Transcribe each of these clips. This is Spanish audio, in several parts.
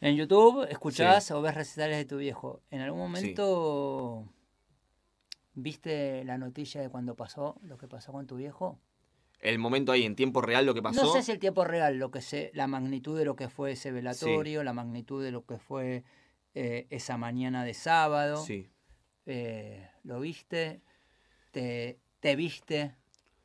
En YouTube escuchás o ves recitales de tu viejo. ¿En algún momento viste la noticia de cuando pasó lo que pasó con tu viejo? El momento ahí, en tiempo real, lo que pasó. No sé si el tiempo real, lo que sé, la magnitud de lo que fue ese velatorio, la magnitud de lo que fue eh, esa mañana de sábado. Sí. Eh, ¿Lo viste? ¿Te, te viste?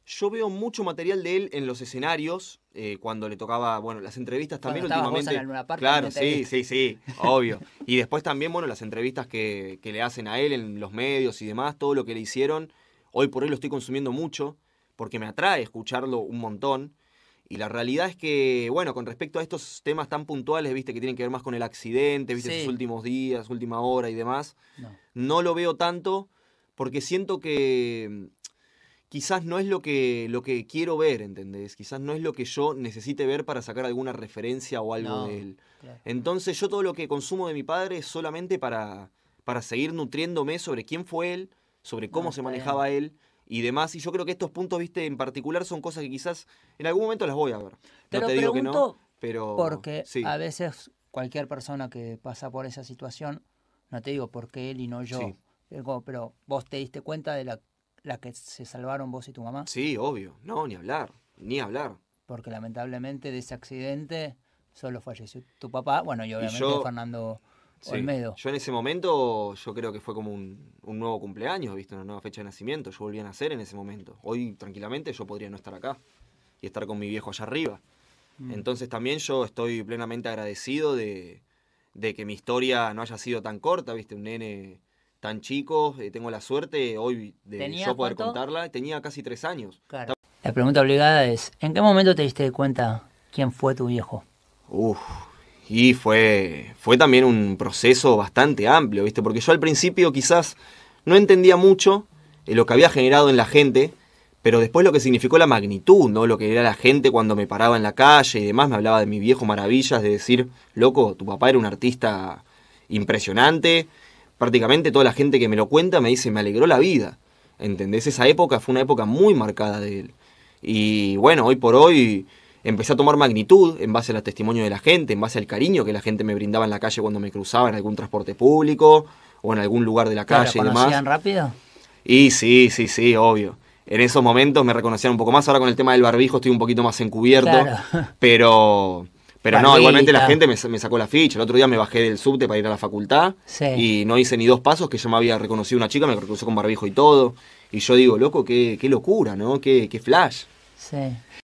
Yo veo mucho material de él en los escenarios, eh, cuando le tocaba, bueno, las entrevistas también últimamente. en claro, sí, sí, sí, obvio. Y después también, bueno, las entrevistas que, le hacen a él en los medios y demás, todo lo que le hicieron. Hoy por hoy lo estoy consumiendo mucho, porque me atrae escucharlo un montón. Y la realidad es que, bueno, con respecto a estos temas tan puntuales, viste, que tienen que ver más con el accidente, viste, sus últimos días, última hora y demás, no lo veo tanto porque siento que quizás no es lo que, lo que quiero ver, ¿entendés? Quizás no es lo que yo necesite ver para sacar alguna referencia o algo de él. Entonces yo todo lo que consumo de mi padre es solamente para, para seguir nutriéndome sobre quién fue él, sobre cómo ah, se manejaba él y demás. Y yo creo que estos puntos, viste, en particular son cosas que quizás en algún momento las voy a ver. Te no te digo que no, pero... Porque a veces cualquier persona que pasa por esa situación, no te digo por qué él y no yo, eh, pero vos te diste cuenta de la la que se salvaron vos y tu mamá? Sí, obvio. No, ni hablar. Ni hablar. Porque lamentablemente de ese accidente solo falleció tu papá, bueno, y obviamente yo, Fernando Olmedo. Yo en ese momento, yo creo que fue como un, nuevo cumpleaños, ¿viste? Una nueva fecha de nacimiento. Yo volví a nacer en ese momento. Hoy, tranquilamente, yo podría no estar acá y estar con mi viejo allá arriba. Mm. Entonces también yo estoy plenamente agradecido de, de que mi historia no haya sido tan corta, ¿viste? Un nene tan chicos, eh, tengo la suerte hoy de poder contarla, tenía casi tres años. La pregunta obligada es, ¿en qué momento te diste cuenta quién fue tu viejo? y fue, fue también un proceso bastante amplio, ¿viste? Porque yo al principio quizás no entendía mucho eh, lo que había generado en la gente, pero después lo que significó la magnitud, ¿no? Lo que era la gente cuando me paraba en la calle y demás, me hablaba de mi viejo maravillas, de decir, loco, tu papá era un artista impresionante, prácticamente toda la gente que me lo cuenta me dice, me alegró la vida. ¿Entendés? Esa época fue una época muy marcada de él. Y bueno, hoy por hoy empecé a tomar magnitud en base a los testimonios de la gente, en base al cariño que la gente me brindaba en la calle cuando me cruzaba en algún transporte público o en algún lugar de la calle y demás. rápido? Y sí, sí, sí, obvio. En esos momentos me reconocían un poco más. Ahora con el tema del barbijo estoy un poquito más encubierto. Pero pero no, igualmente la gente me, sacó la ficha. El otro día me bajé del subte para ir a la facultad y no hice ni dos pasos que yo me había reconocido una chica, me reconoció con barbijo y todo. Y yo digo, loco, qué, qué locura, ¿no? Qué, qué flash. Sí.